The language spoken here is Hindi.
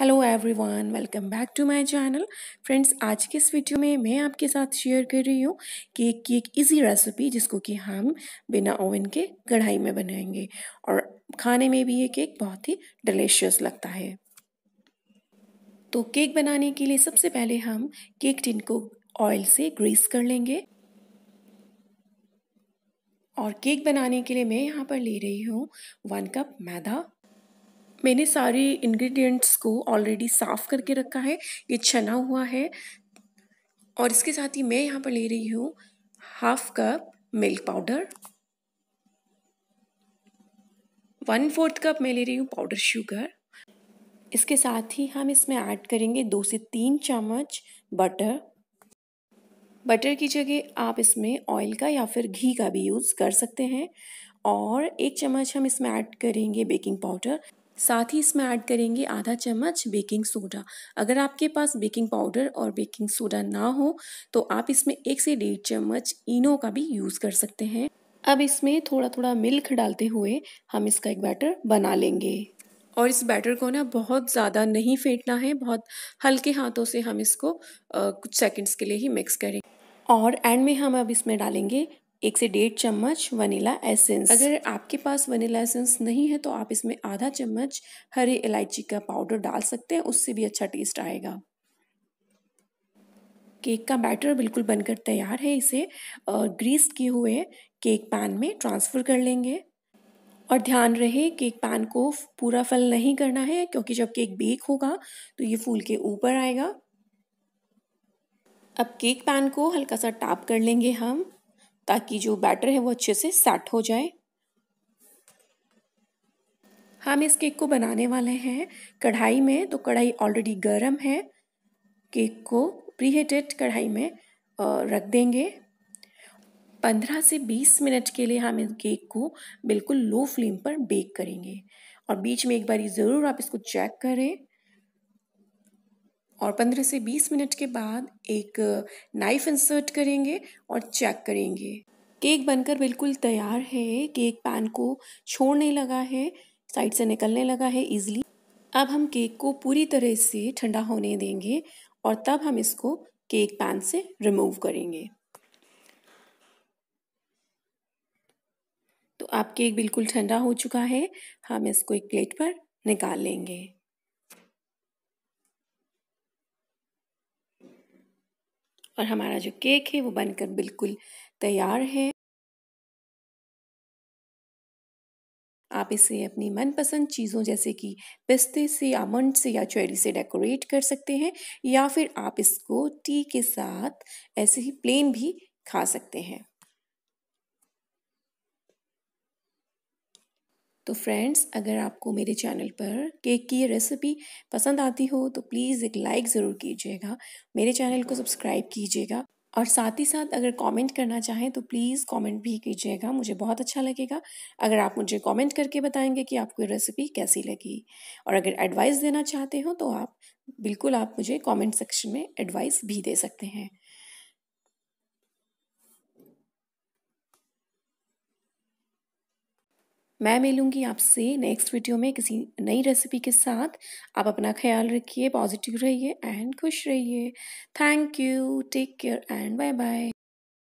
hello everyone welcome back to my channel friends आज के इस वीडियो में मैं आपके साथ शेयर कर रही हूँ केक की एक इजी रेसिपी जिसको कि हम बिना ओवन के कढ़ाई में बनाएंगे और खाने में भी ये केक बहुत ही डिलीशियस लगता है तो केक बनाने के लिए सबसे पहले हम केक टिन को ऑयल से ग्रीस कर लेंगे और केक बनाने के लिए मैं यहाँ पर ले रही हूँ वन कप मैदा मैंने सारे इंग्रेडिएंट्स को ऑलरेडी साफ़ करके रखा है ये छना हुआ है और इसके साथ ही मैं यहाँ पर ले रही हूँ half cup milk powder one fourth cup मैं ले रही हूँ पाउडर शुगर इसके साथ ही हम इसमें ऐड करेंगे दो से तीन चम्मच बटर बटर की जगह आप इसमें ऑयल का या फिर घी का भी यूज़ कर सकते हैं और एक चम्मच हम इसमें ऐड करेंगे बेकिंग पाउडर साथ ही इसमें ऐड करेंगे आधा चम्मच बेकिंग सोडा अगर आपके पास बेकिंग पाउडर और बेकिंग सोडा ना हो तो आप इसमें एक से डेढ़ चम्मच इनो का भी यूज़ कर सकते हैं अब इसमें थोड़ा थोड़ा मिल्क डालते हुए हम इसका एक बैटर बना लेंगे और इस बैटर को ना बहुत ज़्यादा नहीं फेंटना है बहुत हल्के हाथों से हम इसको आ, कुछ सेकंड्स के लिए ही मिक्स करेंगे और एंड में हम अब इसमें डालेंगे एक से डेढ़ चम्मच वनीला एसेंस अगर आपके पास वनीला एसेंस नहीं है तो आप इसमें आधा चम्मच हरे इलायची का पाउडर डाल सकते हैं उससे भी अच्छा टेस्ट आएगा केक का बैटर बिल्कुल बनकर तैयार है इसे ग्रीस किए हुए केक पैन में ट्रांसफ़र कर लेंगे और ध्यान रहे केक पैन को पूरा फल नहीं करना है क्योंकि जब केक बेक होगा तो ये फूल के ऊपर आएगा अब केक पैन को हल्का सा टाप कर लेंगे हम ताकि जो बैटर है वो अच्छे से सेट हो जाए हम इस केक को बनाने वाले हैं कढ़ाई में तो कढ़ाई ऑलरेडी गर्म है केक को प्रीहीटेड कढ़ाई में रख देंगे पंद्रह से बीस मिनट के लिए हम इस केक को बिल्कुल लो फ्लेम पर बेक करेंगे और बीच में एक बारी ज़रूर आप इसको चेक करें और 15 से 20 मिनट के बाद एक नाइफ इंसर्ट करेंगे और चेक करेंगे केक बनकर बिल्कुल तैयार है केक पैन को छोड़ने लगा है साइड से निकलने लगा है इजीली अब हम केक को पूरी तरह से ठंडा होने देंगे और तब हम इसको केक पैन से रिमूव करेंगे तो आप केक बिल्कुल ठंडा हो चुका है हम इसको एक प्लेट पर निकाल लेंगे और हमारा जो केक है वो बनकर बिल्कुल तैयार है आप इसे अपनी मनपसंद चीज़ों जैसे कि पिस्ते से आमंड से या चेरी से डेकोरेट कर सकते हैं या फिर आप इसको टी के साथ ऐसे ही प्लेन भी खा सकते हैं तो फ्रेंड्स अगर आपको मेरे चैनल पर केक की ये रेसिपी पसंद आती हो तो प्लीज़ एक लाइक ज़रूर कीजिएगा मेरे चैनल को सब्सक्राइब कीजिएगा और साथ ही साथ अगर कमेंट करना चाहें तो प्लीज़ कमेंट भी कीजिएगा मुझे बहुत अच्छा लगेगा अगर आप मुझे कमेंट करके बताएंगे कि आपको रेसिपी कैसी लगी और अगर एडवाइस देना चाहते हो तो आप बिल्कुल आप मुझे कमेंट सेक्शन में एडवाइस भी दे सकते हैं मैं मिलूँगी आपसे नेक्स्ट वीडियो में किसी नई रेसिपी के साथ आप अपना ख्याल रखिए पॉजिटिव रहिए एंड खुश रहिए thank you take care and bye bye